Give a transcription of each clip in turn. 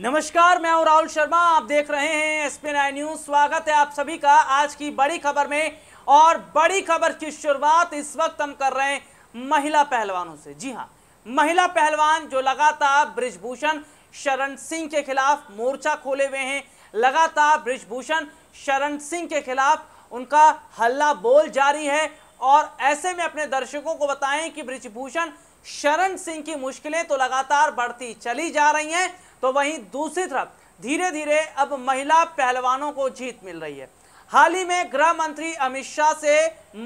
नमस्कार मैं हूं राहुल शर्मा आप देख रहे हैं एसपी नाइन न्यूज स्वागत है आप सभी का आज की बड़ी खबर में और बड़ी खबर की शुरुआत इस वक्त हम कर रहे हैं महिला पहलवानों से जी हां महिला पहलवान जो लगातार ब्रिजभूषण शरण सिंह के खिलाफ मोर्चा खोले हुए हैं लगातार ब्रिजभूषण शरण सिंह के खिलाफ उनका हल्ला बोल जारी है और ऐसे में अपने दर्शकों को बताएं कि ब्रिजभूषण शरण सिंह की मुश्किलें तो लगातार बढ़ती चली जा रही हैं तो वहीं दूसरी तरफ धीरे धीरे अब महिला पहलवानों को जीत मिल रही है हाल ही में गृह मंत्री अमित शाह से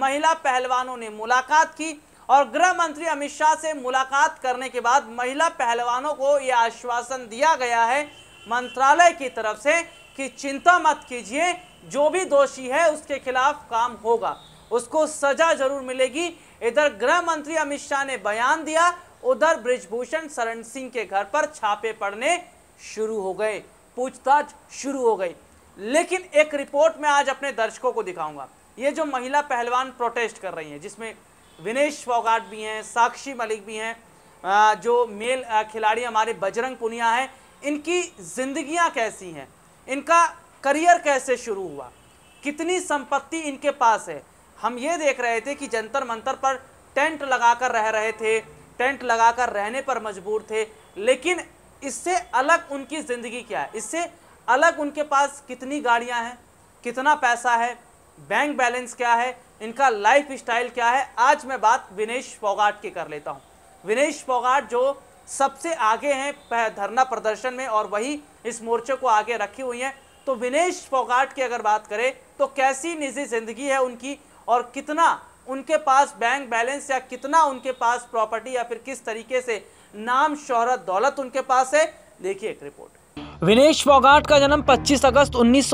महिला पहलवानों ने मुलाकात की और गृह मंत्री अमित शाह से मुलाकात करने के बाद महिला पहलवानों को यह आश्वासन दिया गया है मंत्रालय की तरफ से कि चिंता मत कीजिए जो भी दोषी है उसके खिलाफ काम होगा उसको सजा जरूर मिलेगी इधर गृह मंत्री अमित शाह ने बयान दिया उधर ब्रिजभूषण शरण सिंह के घर पर छापे पड़ने शुरू हो गए पूछताछ शुरू हो गई लेकिन एक रिपोर्ट में आज अपने दर्शकों को दिखाऊंगा ये जो महिला पहलवान प्रोटेस्ट कर रही हैं जिसमें विनेश फोगाट भी हैं साक्षी मलिक भी हैं जो मेल खिलाड़ी हमारे बजरंग पुनिया हैं इनकी जिंदगियां कैसी हैं इनका करियर कैसे शुरू हुआ कितनी संपत्ति इनके पास है हम ये देख रहे थे कि जंतर मंतर पर टेंट लगाकर रह रहे थे टेंट लगाकर रहने पर मजबूर थे लेकिन इससे अलग उनकी ज़िंदगी क्या है इससे अलग उनके पास कितनी गाड़ियां हैं कितना पैसा है बैंक बैलेंस क्या है इनका लाइफ स्टाइल क्या है आज मैं बात विनेश फोगाट की कर लेता हूँ विनेश फोगाट जो सबसे आगे हैं धरना प्रदर्शन में और वही इस मोर्चे को आगे रखी हुई हैं तो विनेश फोगाट की अगर बात करें तो कैसी निजी ज़िंदगी है उनकी और कितना उनके पास बैंक बैलेंस या कितना उनके पास प्रॉपर्टी या फिर किस तरीके से नाम शोहरत दौलत उनके पास है देखिए एक रिपोर्ट विनेश फोगाट का जन्म 25 अगस्त उन्नीस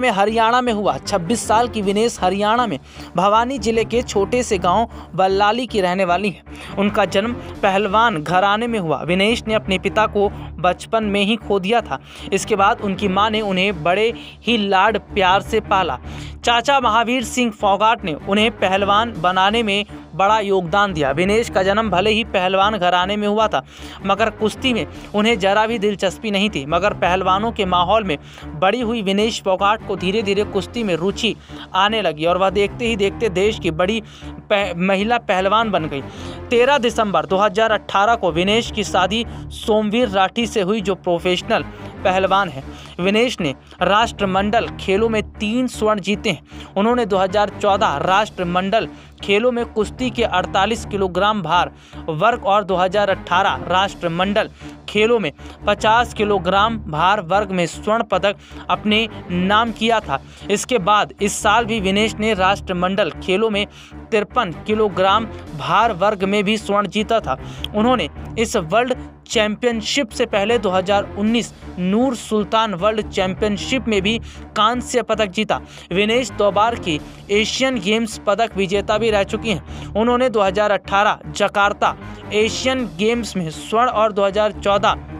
में हरियाणा में हुआ 26 साल की विनेश हरियाणा में भवानी जिले के छोटे से गांव बल्लाली की रहने वाली है उनका जन्म पहलवान घराने में हुआ विनेश ने अपने पिता को बचपन में ही खो दिया था इसके बाद उनकी मां ने उन्हें बड़े ही लाड प्यार से पाला चाचा महावीर सिंह फोगाट ने उन्हें पहलवान बनाने में बड़ा योगदान दिया विनेश का जन्म भले ही पहलवान घराने में हुआ था मगर कुश्ती में उन्हें जरा भी दिलचस्पी नहीं थी मगर पहलवानों के माहौल में बड़ी हुई विनेश फोगाट को धीरे धीरे कुश्ती में रुचि आने लगी और वह देखते ही देखते देश की बड़ी पह, महिला पहलवान बन गई तेरह दिसंबर दो को विनेश की शादी सोमवीर राठी से हुई जो प्रोफेशनल पहलवान है विनेश ने राष्ट्रमंडल खेलों में तीन स्वर्ण जीते हैं उन्होंने 2014 राष्ट्रमंडल खेलों में कुश्ती के 48 किलोग्राम भार वर्ग और 2018 राष्ट्रमंडल खेलों में 50 किलोग्राम भार वर्ग में स्वर्ण पदक अपने नाम किया था इसके बाद इस साल भी विनेश ने राष्ट्रमंडल खेलों में तिरपन किलोग्राम भार वर्ग में भी स्वर्ण जीता था उन्होंने इस वर्ल्ड चैंपियनशिप से पहले 2019 नूर सुल्तान वर्ल्ड चैंपियनशिप में भी कांस्य पदक जीता विनेश दोबार की एशियन गेम्स पदक विजेता भी भी रह चुकी हैं उन्होंने 2018 जकार्ता एशियन गेम्स में स्वर्ण और 2014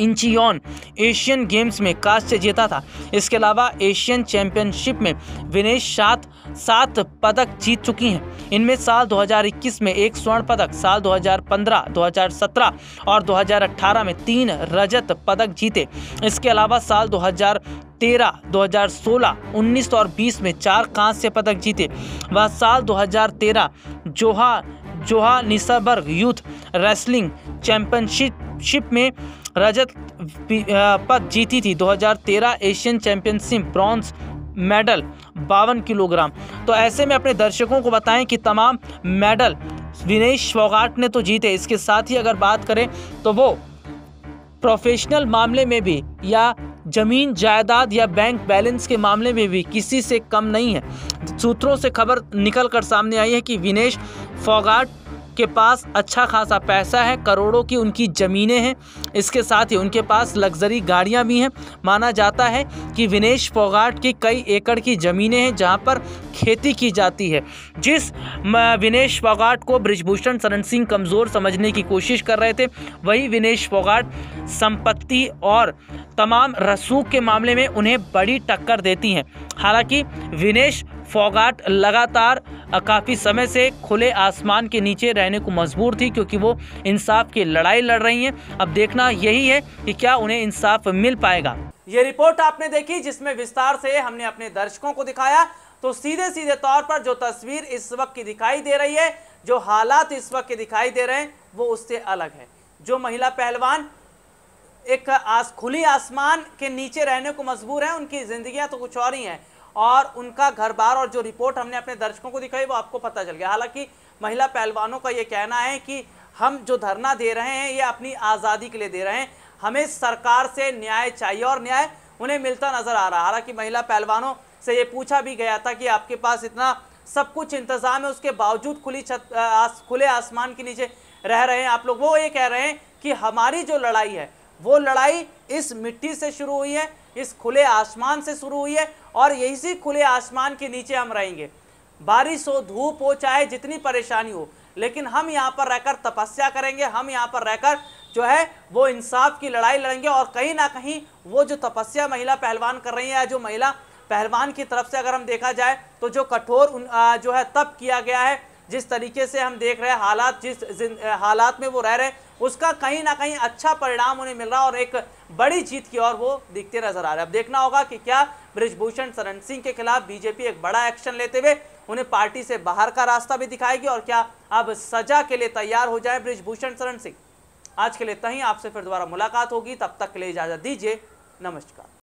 इंचियन एशियन गेम्स में कांस्य जीता था इसके अलावा एशियन चैंपियनशिप में विनेश सात सात पदक जीत चुकी हैं इनमें साल 2021 में एक स्वर्ण पदक साल 2015, 2017 और 2018 में तीन रजत पदक जीते इसके अलावा साल 2013, 2016, 19 और 20 में चार कांस्य पदक जीते वह साल 2013 जोहा जोहा निसाबर्ग यूथ रेसलिंग चैंपियनशिप में रजत पद जीती थी 2013 एशियन चैंपियनशिप ब्रॉन्ज मेडल बावन किलोग्राम तो ऐसे में अपने दर्शकों को बताएं कि तमाम मेडल विनेश फोगाट ने तो जीते इसके साथ ही अगर बात करें तो वो प्रोफेशनल मामले में भी या जमीन जायदाद या बैंक बैलेंस के मामले में भी किसी से कम नहीं है सूत्रों से खबर निकल कर सामने आई है कि विनेश फोगाट के पास अच्छा खासा पैसा है करोड़ों की उनकी ज़मीनें हैं इसके साथ ही उनके पास लग्जरी गाड़ियाँ भी हैं माना जाता है कि विनेश फोगाट की कई एकड़ की ज़मीनें हैं जहाँ पर खेती की जाती है जिस विनेश फोगाट को ब्रिजभूषण शरण सिंह कमज़ोर समझने की कोशिश कर रहे थे वही विनेश फोगाट संपत्ति और तमाम रसूख के मामले में उन्हें बड़ी टक्कर देती हैं हालांकि विनेश फोगाट लगातार काफ़ी समय से खुले आसमान के नीचे रहने को मजबूर थी क्योंकि वो इंसाफ की लड़ाई लड़ रही हैं अब देखना यही है कि क्या उन्हें इंसाफ मिल पाएगा ये रिपोर्ट आपने देखी जिसमें विस्तार से हमने अपने दर्शकों को दिखाया तो सीधे सीधे तौर पर जो तस्वीर इस वक्त की दिखाई दे रही है जो हालात इस वक्त के दिखाई दे रहे हैं वो उससे अलग है जो महिला पहलवान एक आस खुली आसमान के नीचे रहने को मजबूर हैं उनकी ज़िंदगियां तो कुछ और ही हैं और उनका घर बार और जो रिपोर्ट हमने अपने दर्शकों को दिखाई वो आपको पता चल गया हालांकि महिला पहलवानों का ये कहना है कि हम जो धरना दे रहे हैं ये अपनी आज़ादी के लिए दे रहे हैं हमें सरकार से न्याय चाहिए और न्याय उन्हें मिलता नज़र आ रहा हालांकि महिला पहलवानों से ये पूछा भी गया था कि आपके पास इतना सब कुछ इंतज़ाम है उसके बावजूद खुली छत आस, खुले आसमान के नीचे रह रहे हैं आप लोग वो ये कह रहे हैं कि हमारी जो लड़ाई है वो लड़ाई इस मिट्टी से शुरू हुई है इस खुले आसमान से शुरू हुई है और यही सी खुले आसमान के नीचे हम रहेंगे बारिश हो धूप हो चाहे जितनी परेशानी हो लेकिन हम यहाँ पर रहकर तपस्या करेंगे हम यहाँ पर रहकर जो है वो इंसाफ की लड़ाई लड़ेंगे और कहीं ना कहीं वो जो तपस्या महिला पहलवान कर रही है या जो महिला पहलवान की तरफ से अगर हम देखा जाए तो जो कठोर जो है तप किया गया है जिस तरीके से हम देख रहे हैं हालात जिस हालात में वो रह रहे हैं उसका कहीं ना कहीं अच्छा परिणाम उन्हें मिल रहा और एक बड़ी जीत की ओर वो दिखते नजर आ रहे हैं अब देखना होगा कि क्या ब्रिजभूषण शरण सिंह के खिलाफ बीजेपी एक बड़ा एक्शन लेते हुए उन्हें पार्टी से बाहर का रास्ता भी दिखाएगी और क्या अब सजा के लिए तैयार हो जाए ब्रिजभूषण शरण सिंह आज के लिए तहीं आपसे फिर दोबारा मुलाकात होगी तब तक के लिए इजाजत दीजिए नमस्कार